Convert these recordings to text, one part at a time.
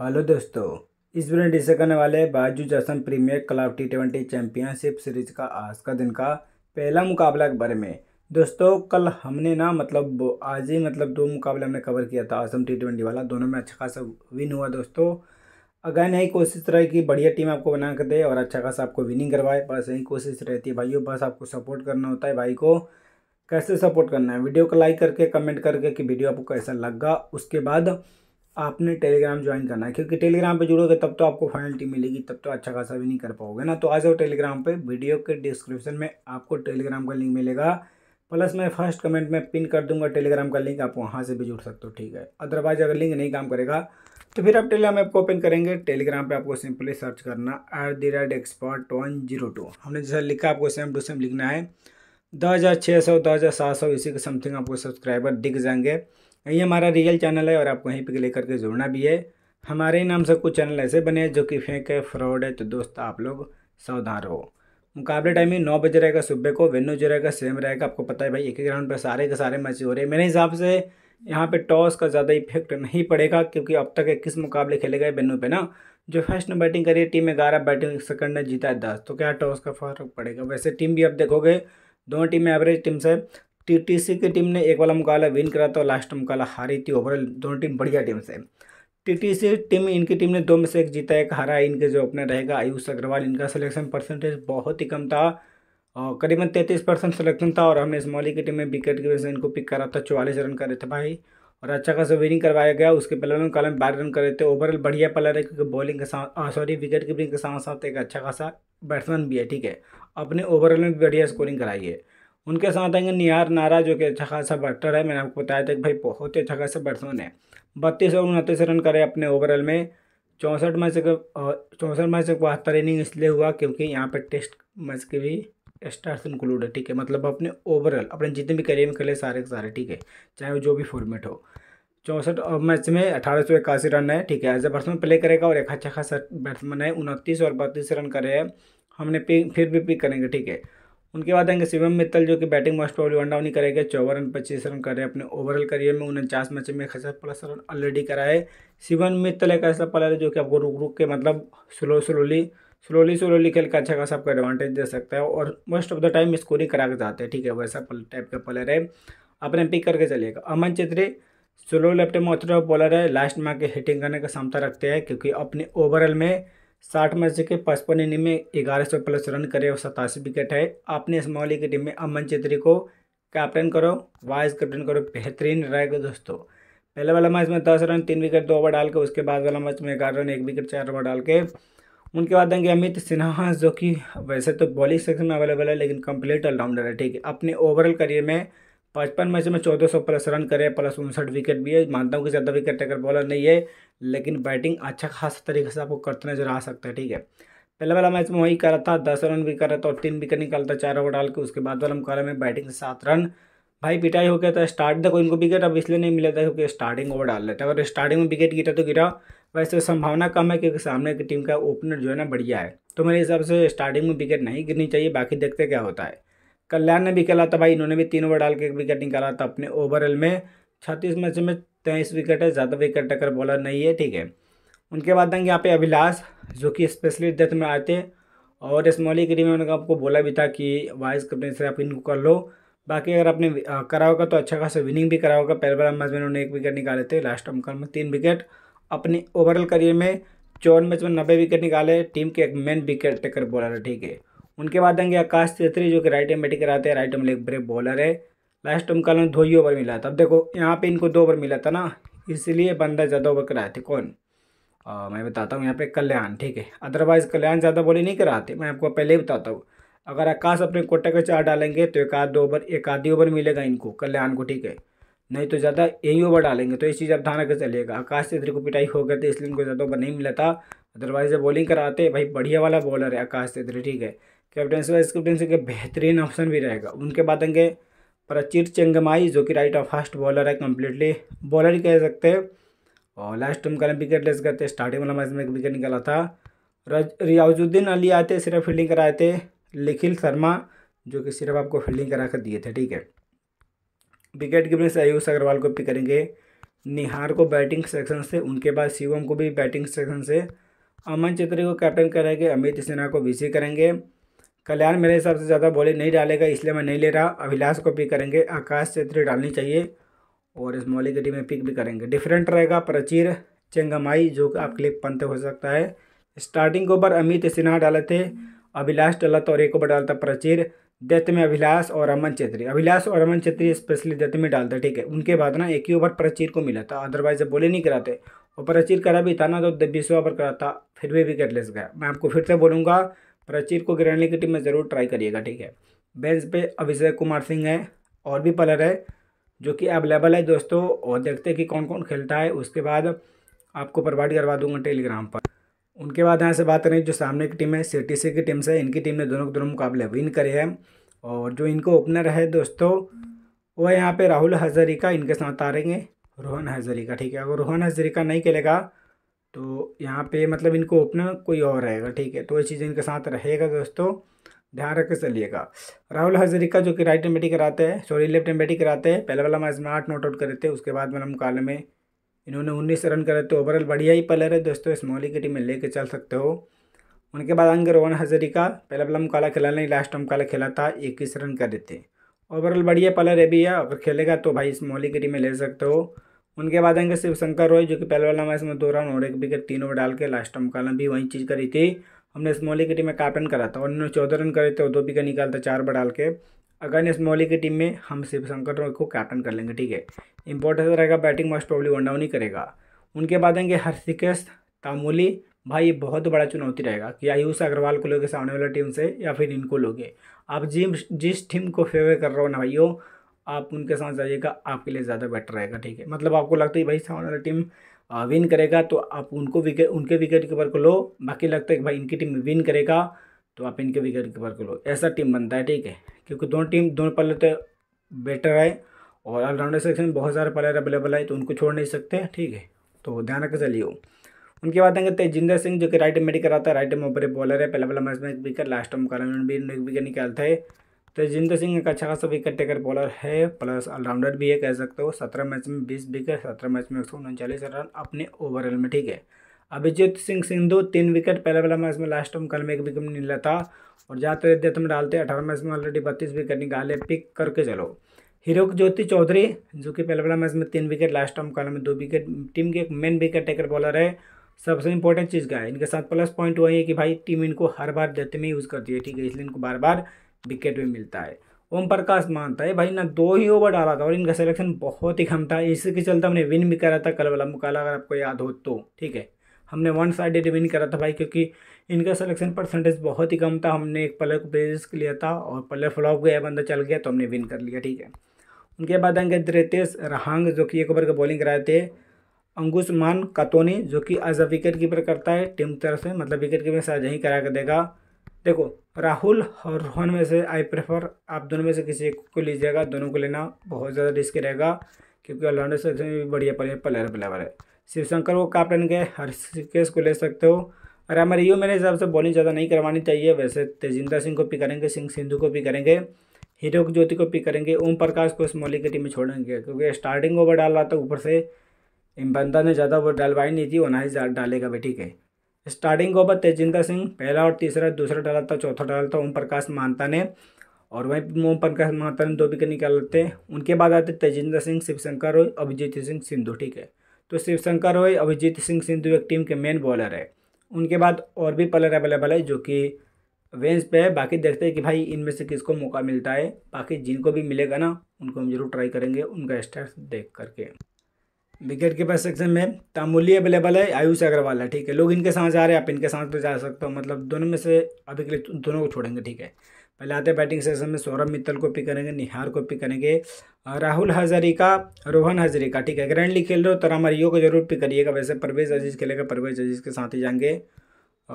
hello दोस्तों इस video discuss करने वाले बाजू जसन premier club T twenty championship series का आज का दिन का पहला मुकाबला के बारे में दोस्तों कल हमने ना मतलब आज ही मतलब दो मुकाबले हमने कवर किया था आसम टी ट्वेंटी वाला दोनों में अच्छा खासा विन हुआ दोस्तों अगर नहीं कोशिश रहे कि बढ़िया टीम आपको बना कर दे और अच्छा खासा आपको विनिंग करवाए बस यही कोशिश रहती है भाइयों बस आपको सपोर्ट करना होता है भाई को कैसे सपोर्ट करना है वीडियो को लाइक करके कमेंट करके कि वीडियो आपको कैसा लगा उसके बाद आपने टेलीग्राम ज्वाइन करना है क्योंकि टेलीग्राम पे जुड़ोगे तब तो आपको फाइनलिटी मिलेगी तब तो अच्छा खासा भी नहीं कर पाओगे ना तो आ जाओ टेलीग्राम पे वीडियो के डिस्क्रिप्शन में आपको टेलीग्राम का लिंक मिलेगा प्लस मैं फर्स्ट कमेंट में पिन कर दूंगा टेलीग्राम का लिंक आप वहाँ से भी जुड़ सकते हो ठीक है अदरवाइज अगर लिंक नहीं काम करेगा तो फिर आप टेलीग्राम ऐप को ओपन करेंगे टेलीग्राम पर आपको सिंपली सर्च करना at rate expert one zero two हमने जैसा लिखा आपको सेम टू सेम लिखना है दस हज़ार छः सौ दस हज़ार सात सौ इसी के समथिंग आपको सब्सक्राइबर दिख जाएंगे यही हमारा रियल चैनल है और आपको यहीं पर लेकर करके जुड़ना भी है हमारे नाम से कुछ चैनल ऐसे बने हैं जो कि फेंक है फ्रॉड है तो दोस्त आप लोग सावधान रहो मुकाबले टाइमिंग नौ बजे रहेगा सुबह को वेन्यू जो रहेगा सेम रहेगा आपको पता है भाई एक ही ग्राउंड पर सारे के सारे मैच हो रहे हैं मेरे हिसाब से यहाँ पे टॉस का ज़्यादा इफेक्ट नहीं पड़ेगा क्योंकि अब तक इक्कीस मुकाबले खेले गए वेन्यू पे ना जो फर्स्ट ने बैटिंग करी है टीम में ग्यारह बैटिंग सेकंड ने जीता है दस तो क्या टॉस का फर्क पड़ेगा वैसे टीम भी अब देखोगे दोनों टीमें एवरेज टीम्स है टीटीसी की टीम ने एक वाला मुकाबला विन करा था लास्ट मुकाबला हारी थी ओवरऑल दोनों टीम बढ़िया टीम से टीटीसी टीम इनकी टीम ने दो में से एक जीता एक हारा इनके जो ओपनर रहेगा आयुष अग्रवाल इनका सिलेक्शन परसेंटेज बहुत ही कम था और करीबन तैंतीस परसेंट सिलेक्शन था और हमने मौली की टीम में विकेट की वजह से इनको पिक करा था चौवालीस रन करे थे भाई और अच्छा खासा विनिंग करवाया गया उसके पहले उन्होंने कॉलम बारह रन करे थे ओवरऑल बढ़िया प्लेयर है क्योंकि बॉलिंग के साथ सॉरी विकेट कीपिंग के साथ साथ एक अच्छा खासा बैट्समैन भी है ठीक है अपने ओवरऑल में भी बढ़िया स्कोरिंग कराई है उनके साथ आएंगे निहार नारा जो कि अच्छा खासा बैटर है मैंने आपको बताया था कि भाई बहुत ही अच्छा खासा बैट्समैन है बत्तीस और उनतीस रन करे अपने ओवरऑल में चौंसठ मैच चौंसठ मैच बहत्तर इनिंग इसलिए हुआ क्योंकि यहाँ पर टेस्ट मैच के भी स्टार्स इंक्लूड है ठीक है मतलब अपने ओवरऑल अपने जितने भी करियर में खेले सारे के सारे ठीक है चाहे वो जो भी फॉर्मेट हो चौंसठ मैच में अठारह सौ इक्यासी रन है ठीक है एज ए बैट्समैन प्ले करेगा और एक अच्छा खासा बैट्समैन है उनतीस और बत्तीस रन करे हैं हमने पिक फिर भी पिक करेंगे ठीक है उनके बाद आएंगे शिवम मित्तल जो कि batting most probably one down ही करेंगे चौवन रन पच्चीस रन करे अपने ओवरऑल करियर में उनचास मैच में खासा प्लस रन ऑलरेडी कराए शिवम मित्तल एक ऐसा प्लेयर है जो कि आपको रुक रुक के मतलब स्लो स्लोली स्लोली स्लोली खेल का अच्छा खासा आपको एडवांटेज दे सकता है और most of the time scoring करा के जाते हैं ठीक है वैसा टाइप का प्लेयर है अपने पिक करके चलिएगा अमन चित्री स्लो लेफ्ट में ऑथर बॉलर है लास्ट में आके हिटिंग करने का क्षमता रखते हैं क्योंकि अपने ओवरऑल में साठ मैच के पचपन इनिंग में ग्यारह सौ प्लस रन करे और सतासी विकेट है आपने इस मौली की टीम में अमन चेत्री को कैप्टन करो वाइस कैप्टन करो बेहतरीन रहेगा दोस्तों पहले वाला मैच में दस रन तीन विकेट दो ओवर डाल के उसके बाद वाला मैच में ग्यारह रन एक विकेट चार ओवर डाल के उनके बाद देंगे अमित सिन्हा हाँ, जो कि वैसे तो बॉलिंग सेक्शन में अवेलेबल है लेकिन कंप्लीट ऑलराउंडर है ठीक है अपने ओवरऑल करियर में पचपन में चौदह सौ प्लस रन करे प्लस उनसठ विकेट भी है मानता हूँ कि ज़्यादा विकेट टेकर बॉलर नहीं है लेकिन बैटिंग अच्छा खासा तरीके से आपको करते नजर आ सकता है ठीक है पहले वाला मैच में वही करा था दस रन भी करा था और तीन विकेट निकालता चार ओवर डाल के उसके बाद वाला मुकाबला में बैटिंग से सात रन भाई पिटाई हो गया था स्टार्ट देखो इनको विकेट अब इसलिए नहीं मिला था क्योंकि स्टार्टिंग ओवर डाल लेते अगर स्टार्टिंग में विकेट गिरा तो गिरा वैसे संभावना कम है क्योंकि सामने की टीम का ओपनर जो है ना बढ़िया है तो मेरे हिसाब से स्टार्टिंग में विकेट नहीं गिरनी चाहिए बाकी देखते क्या होता है कल्याण ने भी खेला था भाई इन्होंने भी तीन ओवर डाल के एक विकेट निकाला था अपने ओवरऑल में छत्तीस मैच में तेईस विकेट है ज़्यादा विकेट टकर बॉलर नहीं है ठीक है उनके बाद देंगे यहाँ पे अभिलाष जो कि स्पेशली डेथ में आए थे और स्मॉली टीम में उन्होंने आपको बोला भी था कि वाइस कप्टन से आप इनको कर लो बाकी अगर आपने करा होगा तो अच्छा खासा विनिंग भी करा होगा पहले बार मैच में उन्होंने एक विकेट निकाले थे लास्ट ओमकर में तीन विकेट अपने ओवरऑल करियर में चौवन मैच में नब्बे विकेट निकाले टीम के एक मेन विकेट टेकर बॉलर है ठीक है उनके बाद आएंगे आकाश छेत्री जो कि राइट एम बैटिंग कराते हैं right arm leg break bowler है लास्ट उनका दो ही ओवर मिला था अब देखो यहाँ पे इनको दो ओवर मिला था ना इसलिए बंदा ज़्यादा ओवर कराए थे कौन आ, मैं बताता हूँ यहाँ पे कल्याण ठीक है अदरवाइज़ कल्याण ज़्यादा बॉलिंग नहीं कराते मैं आपको पहले ही बताता हूँ अगर आकाश अपने कोटा का चार डालेंगे तो एक आध दो ओवर एक आधी ओवर मिलेगा इनको कल्याण को ठीक है नहीं तो ज़्यादा यही ओवर डालेंगे तो ये चीज़ अब ध्यान रखकर चलेगा आकाश से को पिटाई हो गई थी इसलिए इनको ज़्यादा ओवर नहीं मिला था अदरवाइज बॉलिंग कराते भाई बढ़िया वाला बॉलर है आकाश से ठीक है कैप्टनसी वाइस कैप्टनसी के बेहतरीन ऑप्शन भी रहेगा उनके बाद आएंगे प्रचित चंगमाई जो कि राइट ऑफ फास्ट बॉलर है कम्प्लीटली बॉलर ही कह सकते हैं और लास्ट टाइम कल विकेट लेस करते स्टार्टिंग वाला मैच में एक विकेट निकाला था रियाजुद्दीन अली आए थे सिर्फ फील्डिंग कराए थे निखिल शर्मा जो कि सिर्फ आपको फील्डिंग करा कर दिए थे ठीक है विकेट कीपिंग से आयुष अग्रवाल को पिक करेंगे निहार को बैटिंग सेक्शन से उनके बाद शिवम को भी बैटिंग सेक्शन से अमन चित्री को कैप्टन करेंगे अमित सिन्हा को बीसी करेंगे कल्याण मेरे हिसाब से ज़्यादा बॉलिंग नहीं डालेगा इसलिए मैं नहीं ले रहा अभिलाष को पिक करेंगे आकाश चेत्री डालनी चाहिए और इस मौली टीम में पिक भी करेंगे डिफरेंट रहेगा प्रचीर चेंगमाई जो कि आपके लिए पंत हो सकता है स्टार्टिंग ओवर अमित सिन्हा डाले थे अभिलाष डाला था और एक ओवर डालता प्रचीर डेथ में अभिलाष और अमन छेत्री अभिलाष और अमन छेत्री स्पेशली डेथ में डालते ठीक है उनके बाद ना एक ही ओवर प्रचीर को मिला था अदरवाइज बोले नहीं कराते और प्रचीर करा भी था ना तो बीसवा ओवर करा था फिर भी विकेट लेस गया मैं आपको फिर से बोलूँगा प्राचीर को गिराने की टीम में ज़रूर ट्राई करिएगा ठीक है बेंच पे अभिषेक कुमार सिंह है और भी प्लेयर है जो कि अवेलेबल है दोस्तों और देखते हैं कि कौन कौन खेलता है उसके बाद आपको प्रोवाइड करवा दूंगा टेलीग्राम पर उनके बाद यहाँ से बात करें जो सामने की टीम है सी टी सी की टीम से इनकी टीम ने दोनों दोनों मुकाबले विन करे हैं और जो इनको ओपनर है दोस्तों वो यहाँ पर राहुल हजरीका इनके साथ आ रहेंगे रोहन हजरीका ठीक है अगर रोहन हजरीका नहीं खेलेगा तो यहाँ पे मतलब इनको ओपनर कोई और रहेगा ठीक है तो ये चीज़ इनके साथ रहेगा दोस्तों ध्यान रख चलिएगा राहुल हजरिका जो कि राइट एंड बैटिंग कराते हैं सॉरी लेफ्ट एंड बैटिंग कराते हैं पहले वाला मैच में आठ नॉट आउट करे थे उसके बाद मैं मुकाबले में इन्होंने उन्नीस रन करे थे ओवरऑल बढ़िया ही प्लेयर है दोस्तों इस मोहली की टीम में लेके चल सकते हो उनके बाद अंग रोहन हजरिका पहला वाला मुकाला खेला नहीं लास्ट मुकाला खेला था इक्कीस रन करे थे ओवरऑल बढ़िया प्लेयर है भी है अगर खेलेगा तो भाई इस मोहली की टीम में ले सकते हो उनके बाद आएंगे शिवशंकर रॉय जो कि पहले वाला मैच में दो रन और एक विकेट तीन ओवर डाल के लास्ट मुकालम भी वही चीज़ करी थी हमने स्मॉली की टीम में कैप्टन करा था उन्होंने चौदह रन करे थे और दो विकेट था चार ओवर डाल के अगर स्मॉली की टीम में हम शिवशंकर रॉय को कैप्टन कर लेंगे ठीक है इंपॉर्टेंस रहेगा batting most probably one down ही करेगा उनके बाद आएंगे हर्षिकेश तामोली भाई ये बहुत बड़ा चुनौती रहेगा कि आयुष अग्रवाल को लोगे सामने वाला टीम से या फिर इनको लोगे आप जिम जिस टीम को फेवर कर रहे हो ना भाइयों आप उनके साथ जाइएगा आपके लिए ज़्यादा बेटर रहेगा ठीक है मतलब आपको लगता है भाई सामने वाली टीम विन करेगा तो आप उनको विकेट उनके विकेट कीपर को लो बाकी लगता है कि भाई इनकी टीम विन करेगा तो आप इनके विकेट कीपर को लो ऐसा टीम बनता है ठीक है क्योंकि दोनों टीम दोनों पल्ले तो बेटर है और ऑलराउंडर सेक्शन में बहुत सारे प्लेयर अवेलेबल है तो उनको छोड़ नहीं सकते ठीक है तो ध्यान रखकर चलिए उनके बाद आएंगे तेजिंदर सिंह जो कि राइट में कर आता है राइट में ऊपर बॉलर है पहला वाला मैच में एक विकेट लास्ट में मुकाबला में भी एक विकेट निकालता है तेजिंदर तो सिंह एक अच्छा खासा विकेट टेकर बॉलर है प्लस ऑलराउंडर भी है कह सकते हो सत्रह मैच में बीस विकेट सत्रह मैच में एक सौ उनचालीस रन अपने ओवरऑल में ठीक है अभिजीत सिंह सिंधु तीन विकेट पहले वाला मैच में लास्ट टाइम कल में एक विकेट नहीं लेता और ज़्यादातर डेथ में डालते अठारह मैच में ऑलरेडी बत्तीस विकेट निकाले पिक करके चलो हीरो ज्योति चौधरी जो कि पहले वाला मैच में तीन विकेट लास्ट टाइम कल में दो विकेट टीम के एक मेन विकेट टेकर बॉलर है सबसे इंपॉर्टेंट चीज़ का है इनके साथ प्लस पॉइंट वही है कि भाई टीम इनको हर बार डेथ में यूज़ करती है ठीक है इसलिए इनको बार बार विकेट भी मिलता है ओम प्रकाश मानता है भाई ना दो ही ओवर डाला था और इनका सिलेक्शन बहुत ही कम था इसके चलते हमने विन भी करा था कल वाला मुकाला अगर आपको याद हो तो ठीक है हमने वन साइडेड विन करा था भाई क्योंकि इनका सिलेक्शन परसेंटेज बहुत ही कम था हमने एक प्लेयर को बेस लिया था और प्लेयर फ्लॉप गया बंदा चल गया तो हमने विन कर लिया ठीक है उनके बाद आएंगे द्रेतेश रहांग जो कि एक ओवर का बॉलिंग कराए थे मान कतोनी जो कि एज अ विकेट कीपर करता है टीम तरफ से मतलब विकेट कीपर शायद यहीं करा कर देगा देखो राहुल और रोहन में से आई प्रेफर आप दोनों में से किसी को लीजिएगा दोनों को लेना बहुत ज़्यादा रिस्क रहेगा क्योंकि ऑलराउंडर से भी बढ़िया प्लेयर अवेलेबल है शिवशंकर को कैप्टन के हर्षिकेश को ले सकते हो और हमारे यू मेरे हिसाब से बॉलिंग ज़्यादा नहीं करवानी चाहिए वैसे तेजिंदर सिंह को पिक करेंगे सिंह सिंधु को पिक करेंगे हीरो ज्योति को पिक करेंगे ओम प्रकाश को स्मॉली की टीम में छोड़ेंगे क्योंकि स्टार्टिंग ओवर डाल रहा था ऊपर से बंदा ने ज़्यादा ओवर डालवाई नहीं थी वो ना ही डालेगा भाई ठीक है स्टार्टिंग ओवर तेजिंदर सिंह पहला और तीसरा दूसरा डाला था चौथा डाला था ओम प्रकाश मानता ने और वहीं ओम प्रकाश मानता ने दो विकेट निकाल लेते हैं उनके बाद आते तेजिंदर सिंह शिवशंकर रॉय अभिजीत सिंह सिंधु ठीक है तो शिवशंकर रॉय अभिजीत सिंह सिंधु एक टीम के मेन बॉलर है उनके बाद और भी प्लेयर अवेलेबल है जो कि वेंस पे है बाकी देखते हैं कि भाई इनमें से किसको मौका मिलता है बाकी जिनको भी मिलेगा ना उनको हम जरूर ट्राई करेंगे उनका स्टेट्स देख करके विकेट कीपर सेक्शन में तामुली अवेलेबल है आयुष अग्रवाल है ठीक है लोग इनके साथ जा रहे हैं आप इनके साथ भी जा सकते हो मतलब दोनों में से अभी के लिए दोनों को छोड़ेंगे ठीक है पहले आते बैटिंग सेक्शन में सौरभ मित्तल को पिक करेंगे निहार को पिक करेंगे राहुल हजरीका रोहन हजरीका ठीक है ग्रैंडली खेल रहे हो तो रामरियो को जरूर पिक करिएगा वैसे परवेज अजीज़ खेलेगा परवेज अजीज़ के साथ ही जाएंगे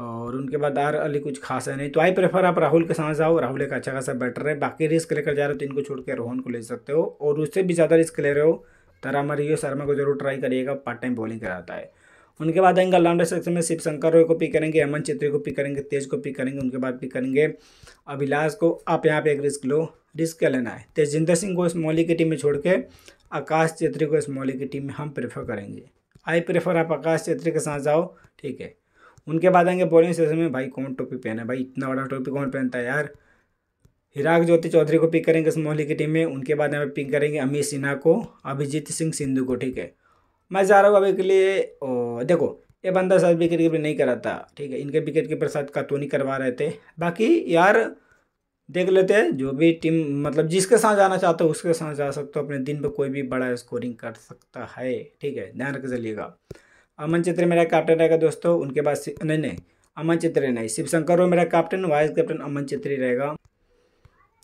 और उनके बाद आर अली कुछ खास है नहीं तो आई प्रेफर आप राहुल के साथ जाओ राहुल एक अच्छा खासा बैटर है बाकी रिस्क लेकर जा रहे हो तो इनको छोड़ के रोहन को ले सकते हो और उससे भी ज़्यादा रिस्क ले रहे हो तारामरियो शर्मा को जरूर ट्राई करिएगा पार्ट टाइम बॉलिंग कराता है उनके बाद आएंगे ऑलराउंडर सेक्शन में शिव शंकर रॉय को पिक करेंगे अमन छेत्री को पिक करेंगे तेज को पिक करेंगे उनके बाद पिक करेंगे अभिलाष को आप यहाँ पे एक रिस्क लो रिस्क क्या लेना है तेजिंदर सिंह को इस मौली की टीम में छोड़ के आकाश चेत्री को इस मौली की टीम में हम प्रेफर करेंगे आई प्रेफर आप आकाश चेत्री के साथ जाओ ठीक है उनके बाद आएंगे बॉलिंग सेशन में भाई कौन टोपी पहना है भाई इतना बड़ा टोपी कौन पहनता है यार हिराग ज्योति चौधरी को पिक करेंगे इस मोहली की टीम में उनके बाद यहाँ पे पिक करेंगे अमित सिन्हा को अभिजीत सिंह सिंधु को ठीक है मैं जा रहा हूँ अभी के लिए ओ, देखो ये बंदा शायद विकेट कीपर नहीं करा था ठीक है इनके विकेट कीपर शायद नहीं करवा रहे थे बाकी यार देख लेते हैं जो भी टीम मतलब जिसके साथ जाना चाहते हो उसके साथ जा सकते हो अपने दिन पर कोई भी बड़ा स्कोरिंग कर सकता है ठीक है ध्यान रख चलिएगा अमन चित्र मेरा कैप्टन रहेगा दोस्तों उनके बाद नहीं नहीं अमन चित्र नहीं शिव शंकर मेरा captain vice captain Aman Chitri रहेगा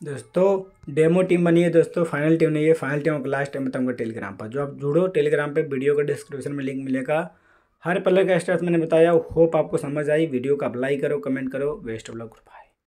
दोस्तों डेमो टीम बनी है दोस्तों फाइनल टीम नहीं है फाइनल टीम आपको लास्ट टाइम बताऊंगा टेलीग्राम पर जो आप जुड़ो टेलीग्राम पर वीडियो का डिस्क्रिप्शन में लिंक मिलेगा हर पलर का स्टेप मैंने बताया होप आपको समझ आई वीडियो को अप्लाई करो कमेंट करो वेस्ट ऑफ लक